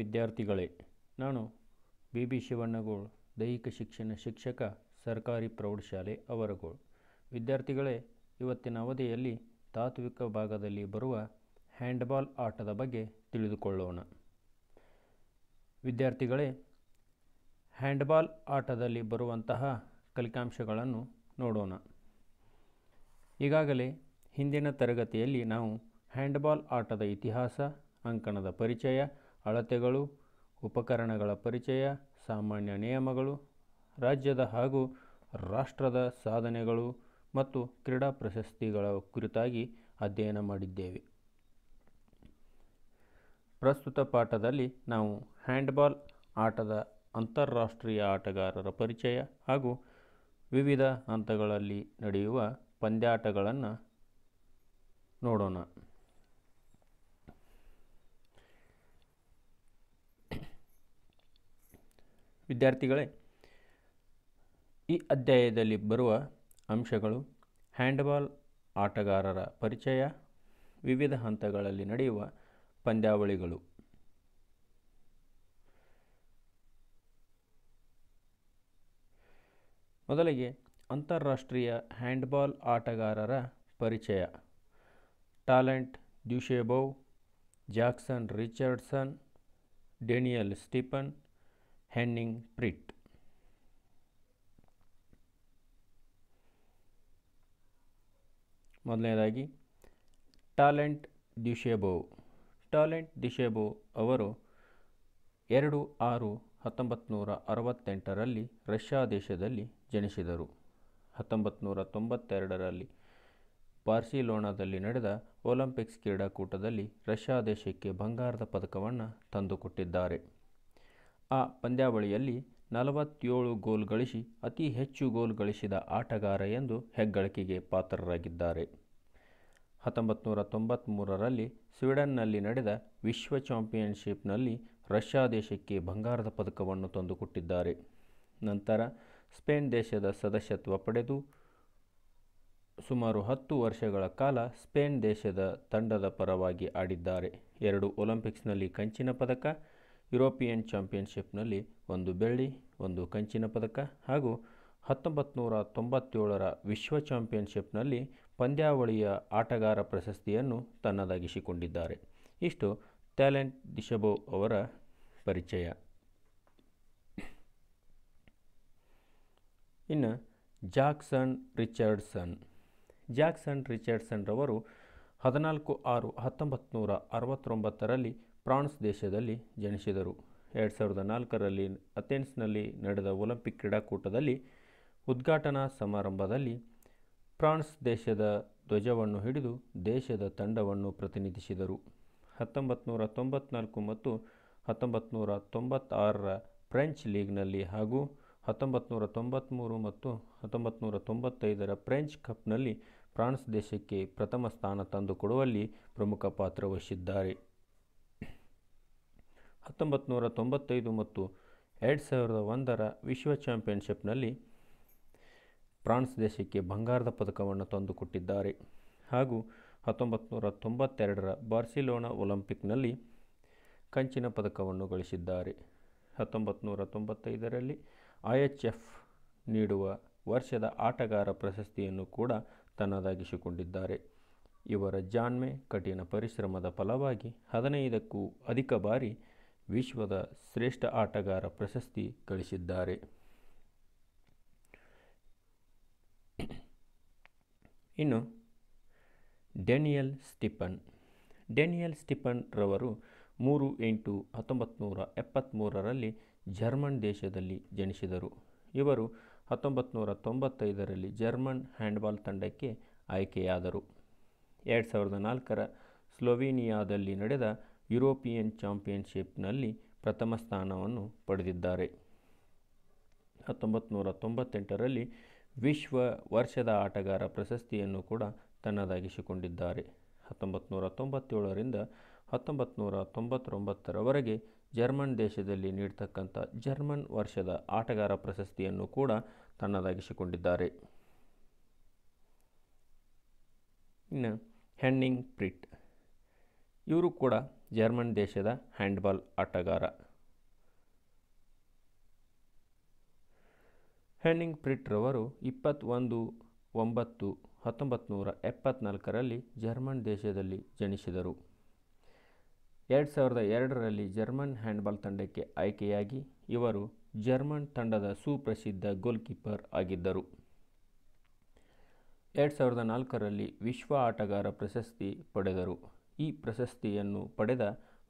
ವಿದ್ಯಾರ್ಥಿಗಳೇ ನಾನು B B ಶಿವಣ್ಣಗೋಳ್ ದೈಹಿಕ ಶಿಕ್ಷಣ ಶಿಕ್ಷಕ ಸರ್ಕಾರಿ ಪ್ರೌಢಶಾಲೆ ಅವರಗೋಳ್ ವಿದ್ಯಾರ್ಥಿಗಳೇ ಇವತ್ತಿನ ಅವಧಿಯಲ್ಲಿ ತಾತ್ವಿಕ ಭಾಗದಲ್ಲಿ ಬರುವ ಹ್ಯಾಂಡ್ಬಾಲ್ ಆಟದ ಬಗ್ಗೆ ತಿಳಿದುಕೊಳ್ಳೋಣ ವಿದ್ಯಾರ್ಥಿಗಳೇ ಹ್ಯಾಂಡ್ಬಾಲ್ ಆಟದಲ್ಲಿ ಬರುವಂತಹ ಕಲಿಕಾಂಶಗಳನ್ನು ನೋಡೋಣ ಈಗಾಗಲೇ ಹಿಂದಿನ ತರಗತಿಯಲ್ಲಿ ನಾವು ಹ್ಯಾಂಡ್ಬಾಲ್ ಆಟದ ಇತಿಹಾಸ ಅಂಕಣದ ಪರಿಚಯ ಅಳತೆಗಳು ಉಪಕರಣಗಳ ಪರಿಚಯ ಸಾಮಾನ್ಯ ನಿಯಮಗಳು ರಾಜ್ಯದ ಹಾಗೂ ರಾಷ್ಟ್ರದ ಸಾಧನೆಗಳು ಮತ್ತು ಕ್ರೀಡಾ ಪ್ರಶಸ್ತಿಗಳ ಕುರಿತಾಗಿ ಅಧ್ಯಯನ ಮಾಡಿದ್ದೇವೆ ಪ್ರಸ್ತುತ ಪಾಠದಲ್ಲಿ ನಾವು ಹ್ಯಾಂಡ್ಬಾಲ್ ಆಟದ ಅಂತಾರಾಷ್ಟ್ರೀಯ ಆಟಗಾರರ ಪರಿಚಯ ಹಾಗೂ ವಿವಿಧ ಹಂತಗಳಲ್ಲಿ ನಡೆಯುವ ಪಂದ್ಯಾಟಗಳನ್ನು ನೋಡೋಣ ವಿದ್ಯಾರ್ಥಿಗಳೇ ಈ ಅಧ್ಯಾಯದಲ್ಲಿ ಬರುವ ಅಂಶಗಳು ಹ್ಯಾಂಡ್ಬಾಲ್ ಆಟಗಾರರ ಪರಿಚಯ ವಿವಿಧ ಹಂತಗಳಲ್ಲಿ ನಡೆಯುವ ಪಂದ್ಯಾವಳಿಗಳು ಮೊದಲಿಗೆ ಅಂತಾರಾಷ್ಟ್ರೀಯ ಹ್ಯಾಂಡ್ಬಾಲ್ ಆಟಗಾರರ ಪರಿಚಯ Talant Dujshebaev Jackson Richardson Daniel Stephan ಹ್ಯಾಂಡಿಂಗ್ ಪ್ರಿಟ್ ಮೊದಲನೇದಾಗಿ ಟಾಲೆಂಟ್ ದಿಶೇಬೋವ್ ಟಾಲೆಂಟ್ ಡಿಶೆಬೋವ್ ಅವರು ಎರಡು ಆರು ಹತ್ತೊಂಬತ್ತು ನೂರ ಅರವತ್ತೆಂಟರಲ್ಲಿ ರಷ್ಯಾ ದೇಶದಲ್ಲಿ ಜನಿಸಿದರು ಹತ್ತೊಂಬತ್ತು ನೂರ ತೊಂಬತ್ತೆರಡರಲ್ಲಿ ಬಾರ್ಸಿಲೋನಾದಲ್ಲಿ ನಡೆದ ಒಲಿಂಪಿಕ್ಸ್ ಕ್ರೀಡಾಕೂಟದಲ್ಲಿ ರಷ್ಯಾ ದೇಶಕ್ಕೆ ಬಂಗಾರದ ಪದಕವನ್ನು ತಂದುಕೊಟ್ಟಿದ್ದಾರೆ ಆ ಪಂದ್ಯಾವಳಿಯಲ್ಲಿ ನಲವತ್ತೇಳು ಗೋಲ್ ಗಳಿಸಿ ಅತಿ ಹೆಚ್ಚು ಗೋಲ್ ಗಳಿಸಿದ ಆಟಗಾರ ಎಂದು ಹೆಗ್ಗಳಿಕೆಗೆ ಪಾತ್ರರಾಗಿದ್ದಾರೆ ಹತ್ತೊಂಬತ್ತು ನೂರ ತೊಂಬತ್ತ್ಮೂರರಲ್ಲಿ ಸ್ವೀಡನ್ನಲ್ಲಿ ನಡೆದ ವಿಶ್ವ ಚಾಂಪಿಯನ್ಶಿಪ್ನಲ್ಲಿ ರಷ್ಯಾ ದೇಶಕ್ಕೆ ಬಂಗಾರದ ಪದಕವನ್ನು ತಂದುಕೊಟ್ಟಿದ್ದಾರೆ ನಂತರ ಸ್ಪೇನ್ ದೇಶದ ಸದಸ್ಯತ್ವ ಪಡೆದು ಸುಮಾರು ಹತ್ತು ವರ್ಷಗಳ ಕಾಲ ಸ್ಪೇನ್ ದೇಶದ ತಂಡದ ಪರವಾಗಿ ಆಡಿದ್ದಾರೆ ಎರಡು ಒಲಿಂಪಿಕ್ಸ್ನಲ್ಲಿ ಕಂಚಿನ ಪದಕ ಯುರೋಪಿಯನ್ ಚಾಂಪಿಯನ್ಶಿಪ್ನಲ್ಲಿ ಒಂದು ಬೆಳ್ಳಿ ಒಂದು ಕಂಚಿನ ಪದಕ ಹಾಗೂ ಹತ್ತೊಂಬತ್ತು ನೂರ ತೊಂಬತ್ತೇಳರ ವಿಶ್ವ ಚಾಂಪಿಯನ್ಶಿಪ್ನಲ್ಲಿ ಪಂದ್ಯಾವಳಿಯ ಆಟಗಾರ ಪ್ರಶಸ್ತಿಯನ್ನು ತನ್ನದಾಗಿಸಿಕೊಂಡಿದ್ದಾರೆ ಇಷ್ಟು ಟ್ಯಾಲೆಂಟ್ ದಿಶಬೋ ಅವರ ಪರಿಚಯ ಇನ್ನು ಜಾಕ್ಸನ್ ರಿಚರ್ಡ್ಸನ್ ಜಾಕ್ಸನ್ ರಿಚರ್ಡ್ಸನ್ ರವರು ಹದಿನಾಲ್ಕು ಆರು ಹತ್ತೊಂಬತ್ತು ನೂರ ಅರವತ್ತೊಂಬತ್ತರಲ್ಲಿ ಫ್ರಾನ್ಸ್ ದೇಶದಲ್ಲಿ ಜನಿಸಿದರು ಎರಡು ಸಾವಿರದ ನಾಲ್ಕರಲ್ಲಿ ಅಥೆನ್ಸ್ನಲ್ಲಿ ನಡೆದ ಒಲಿಂಪಿಕ್ ಕ್ರೀಡಾಕೂಟದಲ್ಲಿ ಉದ್ಘಾಟನಾ ಸಮಾರಂಭದಲ್ಲಿ ಫ್ರಾನ್ಸ್ ದೇಶದ ಧ್ವಜವನ್ನು ಹಿಡಿದು ದೇಶದ ತಂಡವನ್ನು ಪ್ರತಿನಿಧಿಸಿದರು ಹತ್ತೊಂಬತ್ತು ನೂರ ತೊಂಬತ್ನಾಲ್ಕು ಮತ್ತು ಹತ್ತೊಂಬತ್ತು ನೂರ ತೊಂಬತ್ತಾರರ ಫ್ರೆಂಚ್ ಲೀಗ್ನಲ್ಲಿ ಹಾಗೂ ಹತ್ತೊಂಬತ್ತು ನೂರ ತೊಂಬತ್ತ್ಮೂರು ಮತ್ತು ಹತ್ತೊಂಬತ್ತು ನೂರ ತೊಂಬತ್ತೈದರ ಫ್ರೆಂಚ್ ಕಪ್ನಲ್ಲಿ ಫ್ರಾನ್ಸ್ ದೇಶಕ್ಕೆ ಪ್ರಥಮ ಸ್ಥಾನ ತಂದುಕೊಡುವಲ್ಲಿ ಪ್ರಮುಖ ಪಾತ್ರ ವಹಿಸಿದ್ದಾರೆ ಹತ್ತೊಂಬತ್ತು ನೂರ ತೊಂಬತ್ತೈದು ಮತ್ತು ಎರಡು ಸಾವಿರದ ಒಂದರ ವಿಶ್ವ ಚಾಂಪಿಯನ್ಶಿಪ್ನಲ್ಲಿ ಫ್ರಾನ್ಸ್ ದೇಶಕ್ಕೆ ಬಂಗಾರದ ಪದಕವನ್ನು ತಂದುಕೊಟ್ಟಿದ್ದಾರೆ ಹಾಗೂ ಹತ್ತೊಂಬತ್ತು ನೂರ ತೊಂಬತ್ತೆರಡರ ಬಾರ್ಸಿಲೋನಾ ಒಲಿಂಪಿಕ್ನಲ್ಲಿ ಕಂಚಿನ ಪದಕವನ್ನು ಗಳಿಸಿದ್ದಾರೆ ಹತ್ತೊಂಬತ್ತು ನೂರ ತೊಂಬತ್ತೈದರಲ್ಲಿ ಐ ಎಚ್ ಎಫ್ ನೀಡುವ ವರ್ಷದ ಆಟಗಾರ ಪ್ರಶಸ್ತಿಯನ್ನು ಕೂಡ ತನ್ನದಾಗಿಸಿಕೊಂಡಿದ್ದಾರೆ ಇವರ ಜಾಣ್ಮೆ ಕಠಿಣ ಪರಿಶ್ರಮದ ಫಲವಾಗಿ ಹದಿನೈದಕ್ಕೂ ಅಧಿಕ ಬಾರಿ ವಿಶ್ವದ ಶ್ರೇಷ್ಠ ಆಟಗಾರ ಪ್ರಶಸ್ತಿ ಗಳಿಸಿದ್ದಾರೆ ಇನ್ನು ಡೆನಿಯಲ್ ಸ್ಟಿಫನ್ ಡೆನಿಯಲ್ ಸ್ಟಿಫನ್ ರವರು ಮೂರು ಎಂಟು ಹತ್ತೊಂಬತ್ತು ನೂರ ಎಪ್ಪತ್ತ್ಮೂರರಲ್ಲಿ ಜರ್ಮನ್ ದೇಶದಲ್ಲಿ ಜನಿಸಿದರು ಇವರು ಹತ್ತೊಂಬತ್ತು ತೊಂಬತ್ತೈದರಲ್ಲಿ ಜರ್ಮನ್ ಹ್ಯಾಂಡ್ಬಾಲ್ ತಂಡಕ್ಕೆ ಆಯ್ಕೆಯಾದರು ಎರಡು ಸಾವಿರದ ನಾಲ್ಕರ ಸ್ಲೋವೇನಿಯಾದಲ್ಲಿ ನಡೆದ ಯುರೋಪಿಯನ್ ಚಾಂಪಿಯನ್ಶಿಪ್ನಲ್ಲಿ ಪ್ರಥಮ ಸ್ಥಾನವನ್ನು ಪಡೆದಿದ್ದಾರೆ ಹತ್ತೊಂಬತ್ತು ನೂರ ತೊಂಬತ್ತೆಂಟರಲ್ಲಿ ವಿಶ್ವ ವರ್ಷದ ಆಟಗಾರ ಪ್ರಶಸ್ತಿಯನ್ನು ಕೂಡ ತನ್ನದಾಗಿಸಿಕೊಂಡಿದ್ದಾರೆ ಹತ್ತೊಂಬತ್ತು ನೂರ ತೊಂಬತ್ತೇಳರಿಂದ ಹತ್ತೊಂಬತ್ತು ನೂರ ತೊಂಬತ್ತೊಂಬತ್ತರವರೆಗೆ ಜರ್ಮನ್ ದೇಶದಲ್ಲಿ ನೀಡ್ತಕ್ಕಂಥ ಜರ್ಮನ್ ವರ್ಷದ ಆಟಗಾರ ಪ್ರಶಸ್ತಿಯನ್ನು ಕೂಡ ತನ್ನದಾಗಿಸಿಕೊಂಡಿದ್ದಾರೆ ಇನ್ನು ಹೆಣ್ಣಿಂಗ್ ಪ್ರಿಟ್ ಇವರು ಕೂಡ ಜರ್ಮನ್ ದೇಶದ ಹ್ಯಾಂಡ್ಬಾಲ್ ಆಟಗಾರ ಹೆಣ್ಣಿಂಗ್ ಪ್ರಿಟ್ರವರು ಇಪ್ಪತ್ತೊಂದು ಒಂಬತ್ತು ಹತ್ತೊಂಬತ್ತು ನೂರ ಎಪ್ಪತ್ನಾಲ್ಕರಲ್ಲಿ ಜರ್ಮನ್ ದೇಶದಲ್ಲಿ ಜನಿಸಿದರು ಎರಡು ಸಾವಿರದ ಎರಡರಲ್ಲಿ ಜರ್ಮನ್ ಹ್ಯಾಂಡ್ಬಾಲ್ ತಂಡಕ್ಕೆ ಆಯ್ಕೆಯಾಗಿ ಇವರು ಜರ್ಮನ್ ತಂಡದ ಸುಪ್ರಸಿದ್ಧ ಗೋಲ್ಕೀಪರ್ ಆಗಿದ್ದರು ಎರಡು ಸಾವಿರದ ನಾಲ್ಕರಲ್ಲಿ ವಿಶ್ವ ಆಟಗಾರ ಪ್ರಶಸ್ತಿ ಪಡೆದರು ಈ ಪ್ರಶಸ್ತಿಯನ್ನು ಪಡೆದ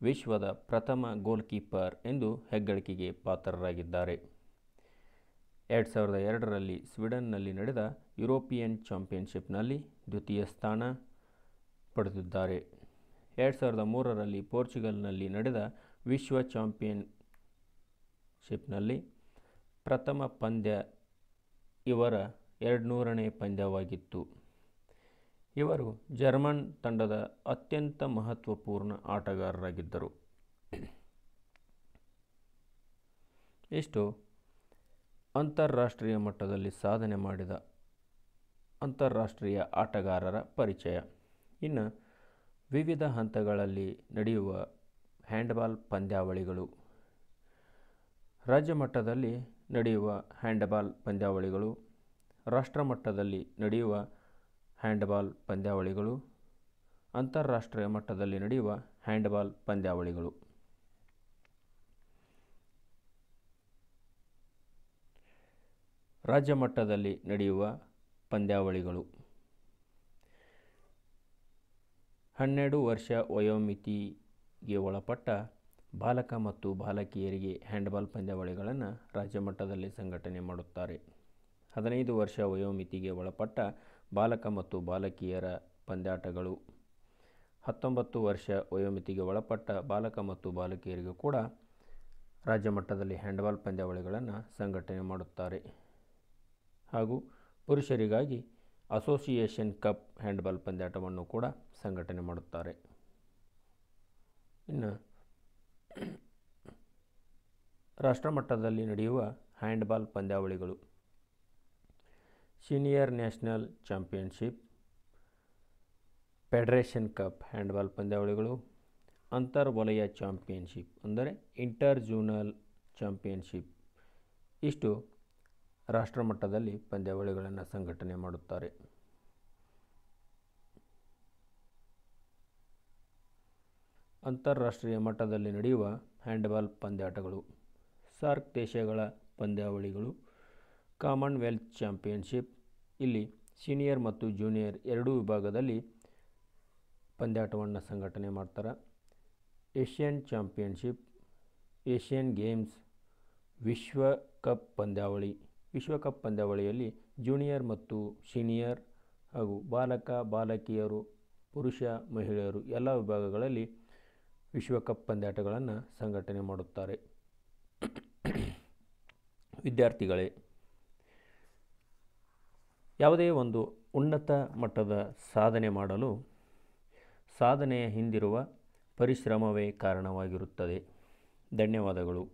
ವಿಶ್ವದ ಪ್ರಥಮ ಗೋಲ್ಕೀಪರ್ ಎಂದು ಹೆಗ್ಗಳಿಕೆಗೆ ಪಾತ್ರರಾಗಿದ್ದಾರೆ ಎರಡು ಸಾವಿರದ ಎರಡರಲ್ಲಿ ಸ್ವೀಡನ್ನಲ್ಲಿ ನಡೆದ ಯುರೋಪಿಯನ್ ಚಾಂಪಿಯನ್ಶಿಪ್ನಲ್ಲಿ ದ್ವಿತೀಯ ಸ್ಥಾನ ಪಡೆದಿದ್ದಾರೆ ಎರಡು ಸಾವಿರದ ಮೂರರಲ್ಲಿ ಪೋರ್ಚುಗಲ್ನಲ್ಲಿ ನಡೆದ ವಿಶ್ವ ಚಾಂಪಿಯನ್ಶಿಪ್ನಲ್ಲಿ ಪ್ರಥಮ ಪಂದ್ಯ ಇವರ ಎರಡುನೂರನೇ ಪಂದ್ಯವಾಗಿತ್ತು ಇವರು ಜರ್ಮನ್ ತಂಡದ ಅತ್ಯಂತ ಮಹತ್ವಪೂರ್ಣ ಆಟಗಾರರಾಗಿದ್ದರು ಇಷ್ಟು ಅಂತಾರಾಷ್ಟ್ರೀಯ ಮಟ್ಟದಲ್ಲಿ ಸಾಧನೆ ಮಾಡಿದ ಅಂತಾರಾಷ್ಟ್ರೀಯ ಆಟಗಾರರ ಪರಿಚಯ ಇನ್ನು ವಿವಿಧ ಹಂತಗಳಲ್ಲಿ ನಡೆಯುವ ಹ್ಯಾಂಡ್ಬಾಲ್ ಪಂದ್ಯಾವಳಿಗಳು ರಾಜ್ಯ ಮಟ್ಟದಲ್ಲಿ ನಡೆಯುವ ಹ್ಯಾಂಡ್ಬಾಲ್ ಪಂದ್ಯಾವಳಿಗಳು ರಾಷ್ಟ್ರ ಮಟ್ಟದಲ್ಲಿ ನಡೆಯುವ ಹ್ಯಾಂಡ್ಬಾಲ್ ಪಂದ್ಯಾವಳಿಗಳು ಅಂತಾರಾಷ್ಟ್ರೀಯ ಮಟ್ಟದಲ್ಲಿ ನಡೆಯುವ ಹ್ಯಾಂಡ್ಬಾಲ್ ಪಂದ್ಯಾವಳಿಗಳು ರಾಜ್ಯ ಮಟ್ಟದಲ್ಲಿ ನಡೆಯುವ ಪಂದ್ಯಾವಳಿಗಳು ಹನ್ನೆರಡು ವರ್ಷ ವಯೋಮಿತಿಗೆ ಒಳಪಟ್ಟ ಬಾಲಕ ಮತ್ತು ಬಾಲಕಿಯರಿಗೆ ಹ್ಯಾಂಡ್ಬಾಲ್ ಪಂದ್ಯಾವಳಿಗಳನ್ನು ರಾಜ್ಯ ಮಟ್ಟದಲ್ಲಿ ಸಂಘಟನೆ ಮಾಡುತ್ತಾರೆ ಹದಿನೈದು ವರ್ಷ ವಯೋಮಿತಿಗೆ ಒಳಪಟ್ಟ ಬಾಲಕ ಮತ್ತು ಬಾಲಕಿಯರ ಪಂದ್ಯಾಟಗಳು ಹತ್ತೊಂಬತ್ತು ವರ್ಷ ವಯೋಮಿತಿಗೆ ಒಳಪಟ್ಟ ಬಾಲಕ ಮತ್ತು ಬಾಲಕಿಯರಿಗೂ ಕೂಡ ರಾಜ್ಯ ಮಟ್ಟದಲ್ಲಿ ಹ್ಯಾಂಡ್ಬಾಲ್ ಪಂದ್ಯಾವಳಿಗಳನ್ನು ಸಂಘಟನೆ ಮಾಡುತ್ತಾರೆ ಹಾಗೂ ಪುರುಷರಿಗಾಗಿ ಅಸೋಸಿಯೇಷನ್ ಕಪ್ ಹ್ಯಾಂಡ್ಬಾಲ್ ಪಂದ್ಯಾಟವನ್ನು ಕೂಡ ಸಂಘಟನೆ ಮಾಡುತ್ತಾರೆ ಇನ್ನು ರಾಷ್ಟ್ರಮಟ್ಟದಲ್ಲಿ ನಡೆಯುವ ಹ್ಯಾಂಡ್ಬಾಲ್ ಪಂದ್ಯಾವಳಿಗಳು senior national championship federation cup handball ಪಂದ್ಯಾವಳಿಗಳು ಅಂತರ್ ವಲಯ ಚಾಂಪಿಯನ್ಶಿಪ್ ಅಂದರೆ ಇಂಟರ್ ಜೂನಲ್ ಚಾಂಪಿಯನ್ಶಿಪ್ ಇಷ್ಟು ರಾಷ್ಟ್ರಮಟ್ಟದಲ್ಲಿ ಪಂದ್ಯಾವಳಿಗಳನ್ನು ಸಂಘಟನೆ ಮಾಡುತ್ತಾರೆ ಅಂತಾರಾಷ್ಟ್ರೀಯ ಮಟ್ಟದಲ್ಲಿ ನಡೆಯುವ ಹ್ಯಾಂಡ್ಬಾಲ್ ಪಂದ್ಯಾಟಗಳು ಸಾರ್ಕ್ ದೇಶಗಳ ಪಂದ್ಯಾವಳಿಗಳು ಕಾಮನ್ವೆಲ್ತ್ ಚಾಂಪಿಯನ್ಶಿಪ್ ಇಲ್ಲಿ ಸೀನಿಯರ್ ಮತ್ತು ಜೂನಿಯರ್ ಎರಡೂ ವಿಭಾಗದಲ್ಲಿ ಪಂದ್ಯಾಟವನ್ನು ಸಂಘಟನೆ ಮಾಡ್ತಾರೆ ಏಷ್ಯನ್ ಚಾಂಪಿಯನ್ಶಿಪ್ ಏಷ್ಯನ್ ಗೇಮ್ಸ್ ವಿಶ್ವ ಕಪ್ ಪಂದ್ಯಾವಳಿ ವಿಶ್ವಕಪ್ ಪಂದ್ಯಾವಳಿಯಲ್ಲಿ ಜೂನಿಯರ್ ಮತ್ತು ಸೀನಿಯರ್ ಹಾಗೂ ಬಾಲಕ ಬಾಲಕಿಯರು ಪುರುಷ ಮಹಿಳೆಯರು ಎಲ್ಲ ವಿಭಾಗಗಳಲ್ಲಿ ವಿಶ್ವಕಪ್ ಪಂದ್ಯಾಟಗಳನ್ನು ಸಂಘಟನೆ ಮಾಡುತ್ತಾರೆ ವಿದ್ಯಾರ್ಥಿಗಳೇ ಯಾವುದೇ ಒಂದು ಉನ್ನತ ಮಟ್ಟದ ಸಾಧನೆ ಮಾಡಲು ಸಾಧನೆಯ ಹಿಂದಿರುವ ಪರಿಶ್ರಮವೇ ಕಾರಣವಾಗಿರುತ್ತದೆ ಧನ್ಯವಾದಗಳು